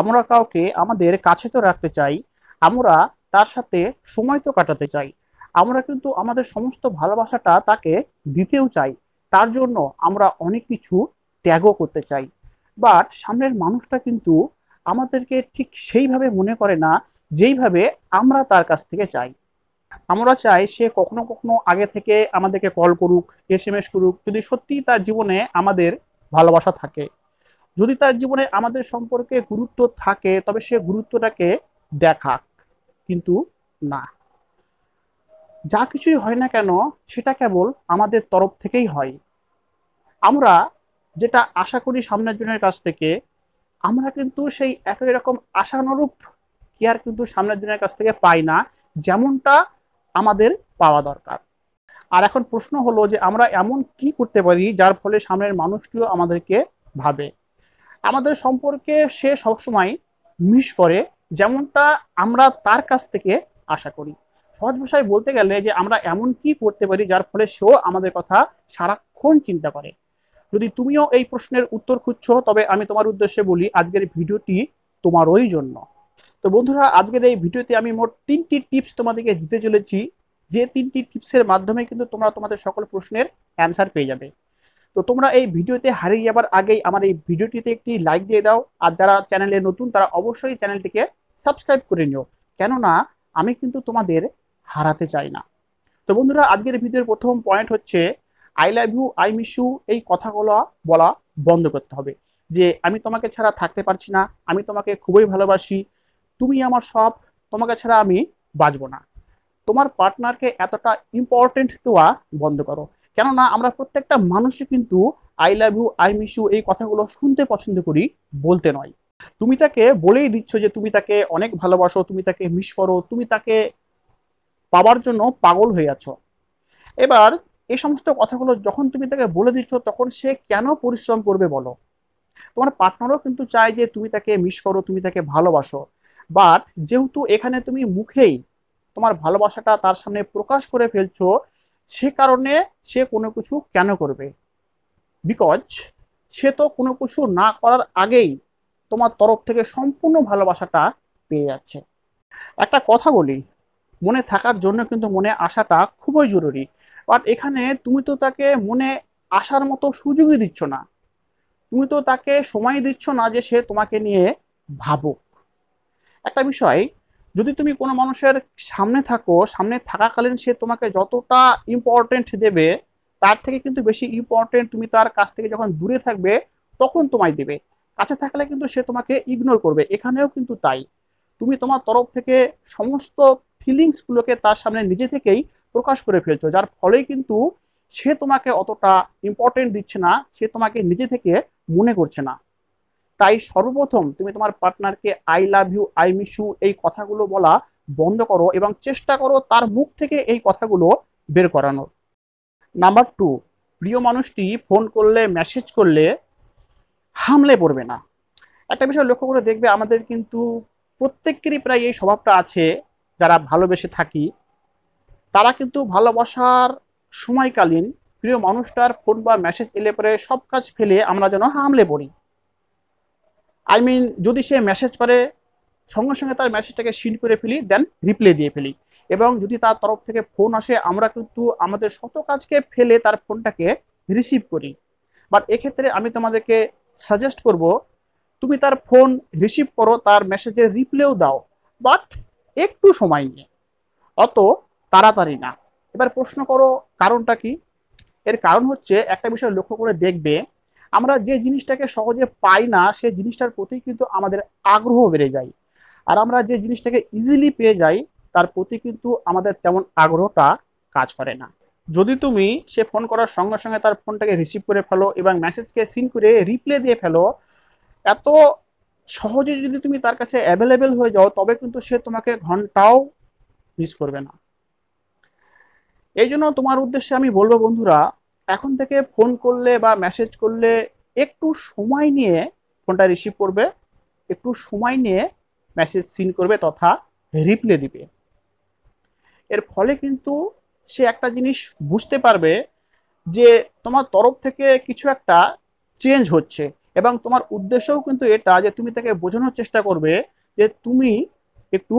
আমরা কাউকে আমাদের কাছে তো রাখতে চাই আমরা তার সাথে সময় তো কাটাতে চাই আমরা কিন্তু আমাদের সমস্ত ভালোবাসাটা তাকে দিতেও চাই তার জন্য আমরা অনেক কিছু ত্যাগও করতে চাই বাট সামনের মানুষটা কিন্তু আমাদেরকে ঠিক সেইভাবে মনে করে না যেইভাবে আমরা তার কাছ থেকে চাই আমরা চাই সে কখনো কখনো আগে থেকে আমাদেরকে কল করুক এস এম এস করুক যদি সত্যি তার জীবনে আমাদের ভালোবাসা থাকে যদি তার জীবনে আমাদের সম্পর্কে গুরুত্ব থাকে তবে সে গুরুত্বটাকে দেখাক কিন্তু না যা কিছুই হয় না কেন সেটা কেবল আমাদের তরফ থেকেই হয় আমরা যেটা আশা করি সামনের জনের কাছ থেকে আমরা কিন্তু সেই একই রকম আশানুরূপ কেয়ার কিন্তু সামনের জনের কাছ থেকে পাই না যেমনটা আমাদের পাওয়া দরকার আর এখন প্রশ্ন হলো যে আমরা এমন কি করতে পারি যার ফলে সামনের মানুষটিও আমাদেরকে ভাবে আমাদের সম্পর্কে সে সবসময় মিস করে যেমনটা আমরা তার কাছ থেকে আশা করি সহজ ভাষায় বলতে গেলে যে আমরা এমন কি করতে পারি যার ফলে সেও আমাদের কথা সারাক্ষণ চিন্তা করে যদি তুমিও এই প্রশ্নের উত্তর খুঁজছো তবে আমি তোমার উদ্দেশ্যে বলি আজকের ভিডিওটি তোমারই জন্য তো বন্ধুরা আজকের এই ভিডিওতে আমি মোট তিনটি টিপস তোমাদেরকে দিতে চলেছি যে তিনটি টিপসের মাধ্যমে কিন্তু তোমরা তোমাদের সকল প্রশ্নের অ্যান্সার পেয়ে যাবে তো তোমরা এই ভিডিওতে হারিয়ে যাবার আগেই আমার এই ভিডিওটিতে একটি লাইক দিয়ে দাও আর যারা চ্যানেলে নতুন তারা অবশ্যই চ্যানেলটিকে সাবস্ক্রাইব করে নিও কেননা আমি কিন্তু তোমাদের হারাতে চাই না তো বন্ধুরা আজকের ভিডিওর প্রথম পয়েন্ট হচ্ছে I love you I miss you এই কথাগুলো বলা বন্ধ করতে হবে যে আমি তোমাকে ছাড়া থাকতে পারছি না আমি তোমাকে খুবই ভালোবাসি তুমি আমার সব তোমাকে ছাড়া আমি বাঁচব না তোমার পার্টনারকে এতটা ইম্পর্টেন্ট দেওয়া বন্ধ করো কেননা আমরা প্রত্যেকটা মানুষই কিন্তু I love you I miss you এই কথাগুলো শুনতে পছন্দ করি বলতে নয় তুমি তাকে বলেই দিচ্ছ যে তুমি তাকে অনেক ভালোবাসো তুমি তাকে মিস করো তুমি তাকে পাওয়ার জন্য পাগল হয়ে আছো এবার এই সমস্ত কথাগুলো যখন তুমি তাকে বলে দিচ্ছ তখন সে কেন পরিশ্রম করবে বলো তোমার পার্টনারও কিন্তু চায় যে তুমি তাকে মিস করো তুমি তাকে ভালোবাসো বাট যেহেতু এখানে তুমি মুখেই তোমার ভালোবাসাটা তার সামনে প্রকাশ করে ফেলছো সে কারণে সে কোনো কিছু কেন করবে বিকজ সে তো কোনো কিছু না করার আগেই তোমার তরফ থেকে সম্পূর্ণ ভালোবাসাটা পেয়ে যাচ্ছে একটা কথা বলি মনে থাকার জন্য কিন্তু মনে আসাটা খুবই জরুরি বাট এখানে তুমি তো তাকে মনে আসার মতো সুযোগই দিচ্ছ না তুমি তো তাকে সময় দিচ্ছ না যে সে তোমাকে নিয়ে ভাবুক একটা বিষয় যদি তুমি কোনো মানুষের সামনে থাকো সামনে থাকাকালীন সে তোমাকে যতটা ইম্পর্টেন্ট দেবে তার থেকে কিন্তু বেশি ইম্পর্টেন্ট তুমি তার কাছ থেকে যখন দূরে থাকবে তখন তোমায় দেবে কাছে থাকলে কিন্তু সে তোমাকে ইগনোর করবে এখানেও কিন্তু তাই তুমি তোমার তরফ থেকে সমস্ত ফিলিংসগুলোকে তার সামনে নিজে থেকেই প্রকাশ করে ফেলছো যার ফলে কিন্তু সে তোমাকে অতটা ইম্পর্টেন্ট দিচ্ছে না সে তোমাকে নিজে থেকে মনে করছে না তাই সর্বপ্রথম তুমি তোমার পার্টনারকে I love you I miss you এই কথাগুলো বলা বন্ধ করো এবং চেষ্টা করো তার মুখ থেকে এই কথাগুলো বের করানোর নাম্বার টু প্রিয় মানুষটি ফোন করলে মেসেজ করলে হামলে পড়বে না একটা বিষয় লক্ষ্য করে দেখবে আমাদের কিন্তু প্রত্যেকেরই প্রায় এই স্বভাবটা আছে যারা ভালোবেসে থাকি তারা কিন্তু ভালোবাসার সময়কালীন প্রিয় মানুষটার ফোন বা মেসেজ এলে পরে সব কাজ ফেলে আমরা যেন হামলে পড়ি আই মিন যদি সে মেসেজ করে সঙ্গে সঙ্গে তার মেসেজটাকে সিল করে ফেলি দেন রিপ্লে দিয়ে ফেলি এবং যদি তার তরফ থেকে ফোন আসে আমরা কিন্তু আমাদের শত কাজকে ফেলে তার ফোনটাকে রিসিভ করি বাট এক্ষেত্রে আমি তোমাদেরকে সাজেস্ট করব তুমি তার ফোন রিসিভ করো তার মেসেজের রিপ্লেও দাও বাট একটু সময় নিয়ে অত তাড়াতাড়ি না এবার প্রশ্ন করো কারণটা কি এর কারণ হচ্ছে একটা বিষয় লক্ষ্য করে দেখবে আমরা যে জিনিসটাকে সহজে পাই না সে জিনিসটার প্রতি কিন্তু আমাদের আগ্রহ বেড়ে যায় আর আমরা যে জিনিসটাকে ইজিলি পেয়ে যাই তার প্রতি কিন্তু আমাদের তেমন আগ্রহটা কাজ করে না যদি তুমি সে ফোন করার সঙ্গে সঙ্গে তার ফোনটাকে রিসিভ করে ফেলো এবং মেসেজকে সিন করে রিপ্লে দিয়ে ফেলো এত সহজে যদি তুমি তার কাছে অ্যাভেলেবেল হয়ে যাও তবে কিন্তু সে তোমাকে ঘন্টাও মিস করবে না এই জন্য তোমার উদ্দেশ্যে আমি বলবো বন্ধুরা এখন থেকে ফোন করলে বা মেসেজ করলে একটু সময় নিয়ে ফোনটা রিসিভ করবে একটু সময় নিয়ে মেসেজ সিন করবে তথা রিপ্লে দিবে এর ফলে কিন্তু সে একটা জিনিস বুঝতে পারবে যে তোমার তরফ থেকে কিছু একটা চেঞ্জ হচ্ছে এবং তোমার উদ্দেশ্যও কিন্তু এটা যে তুমি তাকে বোঝানোর চেষ্টা করবে যে তুমি একটু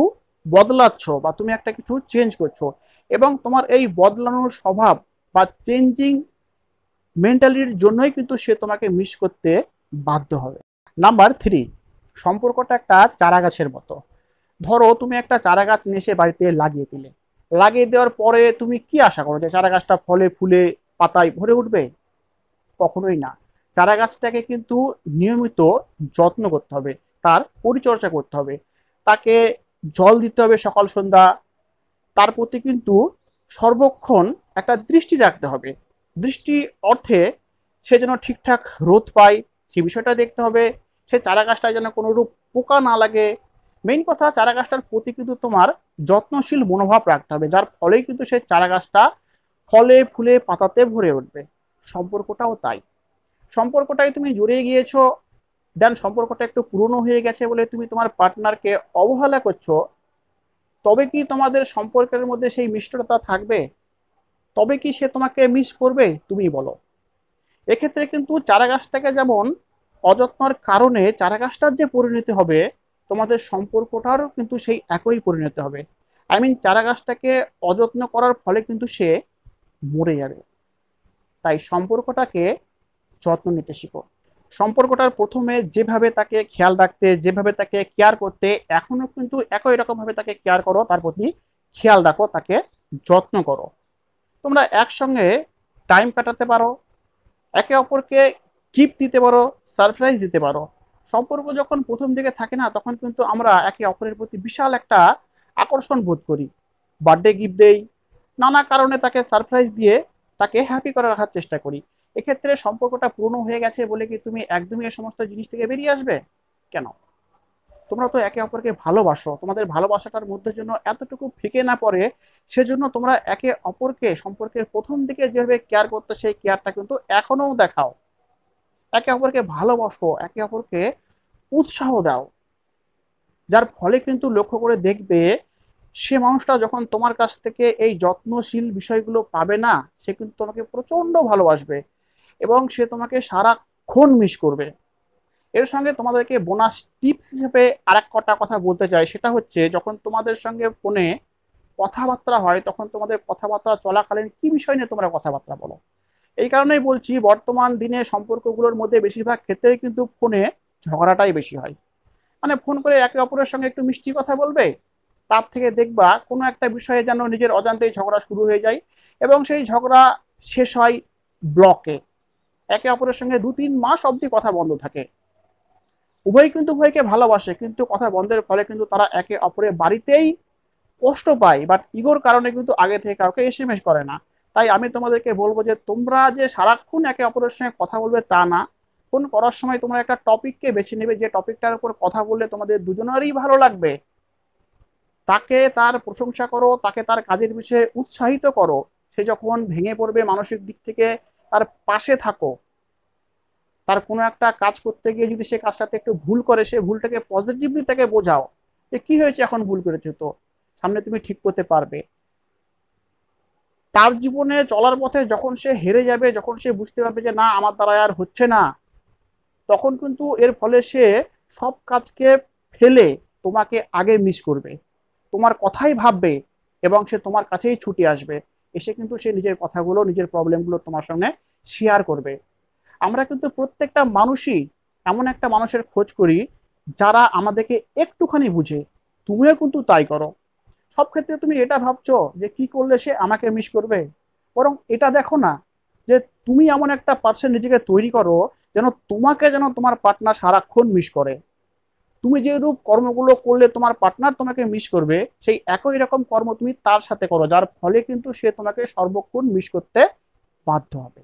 বদলাচ্ছ বা তুমি একটা কিছু চেঞ্জ করছো এবং তোমার এই বদলানোর স্বভাব বা চেঞ্জিং মেন্টালিটির জন্যই কিন্তু সে তোমাকে মিস করতে বাধ্য হবে নাম্বার থ্রি সম্পর্কটা একটা চারা গাছের মতো ধরো তুমি একটা চারা গাছ নিয়ে এসে বাড়িতে লাগিয়ে দিলে লাগিয়ে দেওয়ার পরে তুমি কি আশা করো যে চারা গাছটা ফলে ফুলে পাতায় ভরে উঠবে কখনোই না চারা গাছটাকে কিন্তু নিয়মিত যত্ন করতে হবে তার পরিচর্যা করতে হবে তাকে জল দিতে হবে সকাল সন্ধ্যা তার প্রতি কিন্তু সর্বক্ষণ একটা দৃষ্টি রাখতে হবে দৃষ্টি অর্থে সে যেন ঠিকঠাক রোদ পায় সে বিষয়টা দেখতে হবে সে চারা গাছটায় যেন রূপ পোকা না লাগে মেইন কথা চারা গাছটার প্রতি কিন্তু তোমার যত্নশীল মনোভাব রাখতে হবে যার ফলেই কিন্তু সে চারা গাছটা ফলে ফুলে পাতাতে ভরে উঠবে সম্পর্কটাও তাই সম্পর্কটাই তুমি জড়িয়ে গিয়েছো দেন সম্পর্কটা একটু পুরনো হয়ে গেছে বলে তুমি তোমার পার্টনারকে অবহেলা করছো তবে কি তোমাদের সম্পর্কের মধ্যে সেই মিষ্টতা থাকবে তবে কি সে তোমাকে মিস করবে তুমি বলো এক্ষেত্রে কিন্তু চারা গাছটাকে যেমন অযত্নর কারণে চারা গাছটার যে পরিণতি হবে তোমাদের সম্পর্কটারও কিন্তু সেই একই পরিণতি হবে আই মিন চারা গাছটাকে অযত্ন করার ফলে কিন্তু সে মরে যাবে তাই সম্পর্কটাকে যত্ন নিতে শিখো সম্পর্কটার প্রথমে যেভাবে তাকে খেয়াল রাখতে যেভাবে তাকে কেয়ার করতে এখনো কিন্তু একই রকমভাবে তাকে কেয়ার করো তার প্রতি খেয়াল রাখো তাকে যত্ন করো তোমরা একসঙ্গে টাইম কাটাতে পারো একে অপরকে গিফট দিতে পারো সারপ্রাইজ দিতে পারো সম্পর্ক যখন প্রথম দিকে থাকে না তখন কিন্তু আমরা একে অপরের প্রতি বিশাল একটা আকর্ষণ বোধ করি বার্থডে গিফট দেই নানা কারণে তাকে সারপ্রাইজ দিয়ে তাকে হ্যাপি করে রাখার চেষ্টা করি এক্ষেত্রে সম্পর্কটা পুরনো হয়ে গেছে বলে কি তুমি একদমই এ সমস্ত জিনিস থেকে বেরিয়ে আসবে কেন তোমরা তো একে অপরকে ভালোবাসো তোমাদের ভালোবাসাটার মধ্যে জন্য এতটুকু ফিকে না পড়ে সেজন্য তোমরা একে অপরকে সম্পর্কের প্রথম দিকে যেভাবে কেয়ার করতো সেই কেয়ারটা কিন্তু এখনো দেখাও একে অপরকে ভালোবাসো একে অপরকে উৎসাহ দাও যার ফলে কিন্তু লক্ষ্য করে দেখবে সে মানুষটা যখন তোমার কাছ থেকে এই যত্নশীল বিষয়গুলো পাবে না সে কিন্তু তোমাকে প্রচন্ড ভালোবাসবে এবং সে তোমাকে সারাক্ষণ মিস করবে এর সঙ্গে তোমাদেরকে বোনাস টিপস হিসেবে আর এক কটা কথা বলতে চাই সেটা হচ্ছে যখন তোমাদের সঙ্গে ফোনে কথাবার্তা হয় তখন তোমাদের কথাবার্তা চলাকালীন কি বিষয় নিয়ে তোমরা কথাবার্তা বলো এই কারণেই বলছি বর্তমান দিনে সম্পর্কগুলোর মধ্যে বেশিরভাগ ক্ষেত্রে কিন্তু ফোনে ঝগড়াটাই বেশি হয় মানে ফোন করে একে অপরের সঙ্গে একটু মিষ্টি কথা বলবে তার থেকে দেখবা কোনো একটা বিষয়ে যেন নিজের অজান্তেই ঝগড়া শুরু হয়ে যায় এবং সেই ঝগড়া শেষ হয় ব্লকে একে অপরের সঙ্গে দু তিন মাস অবধি কথা বন্ধ থাকে উভয় কিন্তু উভয়কে ভালোবাসে কিন্তু কথা বন্ধের ফলে কিন্তু তারা একে অপরের বাড়িতেই কষ্ট পায় বাট ইগোর কারণে কিন্তু আগে থেকে কাউকে এসএমএস করে না তাই আমি তোমাদেরকে বলবো যে তোমরা যে সারাক্ষণ একে অপরের সঙ্গে কথা বলবে তা না ফোন করার সময় তোমরা একটা টপিককে বেছে নেবে যে টপিকটার উপর কথা বললে তোমাদের দুজনেরই ভালো লাগবে তাকে তার প্রশংসা করো তাকে তার কাজের বিষয়ে উৎসাহিত করো সে যখন ভেঙে পড়বে মানসিক দিক থেকে তার পাশে থাকো তার কোনো একটা কাজ করতে গিয়ে যদি সে কাজটাতে একটু ভুল করে সে ভুলটাকে পজিটিভলি তাকে বোঝাও যে কি হয়েছে এখন ভুল করেছো তো সামনে তুমি ঠিক করতে পারবে তার জীবনে চলার পথে যখন সে হেরে যাবে যখন সে বুঝতে পারবে যে না আমার দ্বারা আর হচ্ছে না তখন কিন্তু এর ফলে সে সব কাজকে ফেলে তোমাকে আগে মিস করবে তোমার কথাই ভাববে এবং সে তোমার কাছেই ছুটি আসবে এসে কিন্তু সে নিজের কথাগুলো নিজের প্রবলেমগুলো তোমার সঙ্গে শেয়ার করবে আমরা কিন্তু প্রত্যেকটা মানুষই এমন একটা মানুষের খোঁজ করি যারা আমাদেরকে একটুখানি বুঝে তুমিও কিন্তু তাই করো সব ক্ষেত্রে তুমি এটা ভাবছো যে কি করলে সে আমাকে মিস করবে বরং এটা দেখো না যে তুমি এমন একটা পার্সন নিজেকে তৈরি করো যেন তোমাকে যেন তোমার পার্টনার সারাক্ষণ মিস করে তুমি যে রূপ কর্মগুলো করলে তোমার পার্টনার তোমাকে মিস করবে সেই একই রকম কর্ম তুমি তার সাথে করো যার ফলে কিন্তু সে তোমাকে সর্বক্ষণ মিস করতে বাধ্য হবে